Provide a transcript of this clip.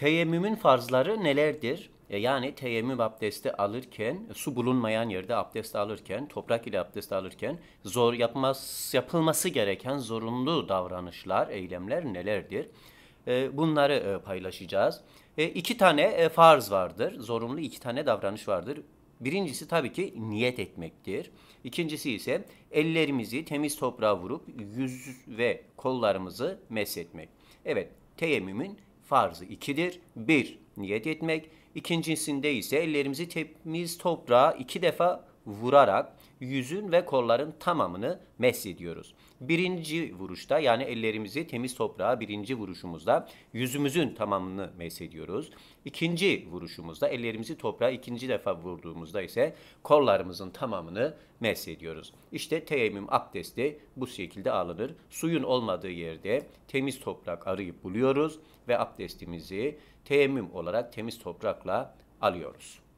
Teyemmümün farzları nelerdir? E, yani teyemmüm abdesti alırken, su bulunmayan yerde abdest alırken, toprak ile abdest alırken zor yapmaz, yapılması gereken zorunlu davranışlar, eylemler nelerdir? E, bunları e, paylaşacağız. İki tane farz vardır, zorunlu iki tane davranış vardır. Birincisi tabii ki niyet etmektir. İkincisi ise ellerimizi temiz toprağa vurup yüz ve kollarımızı meshetmek. Evet, teyemmümün farzı ikidir. Bir, niyet etmek. İkincisinde ise ellerimizi temiz toprağa iki defa vurarak yüzün ve kolların tamamını mesediyoruz. Birinci vuruşta yani ellerimizi temiz toprağa birinci vuruşumuzda yüzümüzün tamamını mesediyoruz. İkinci vuruşumuzda ellerimizi toprağa ikinci defa vurduğumuzda ise kollarımızın tamamını mesediyoruz. İşte teyemmüm abdesti bu şekilde alınır. Suyun olmadığı yerde temiz toprak arayıp buluyoruz ve abdestimizi teyemmüm olarak temiz toprakla alıyoruz.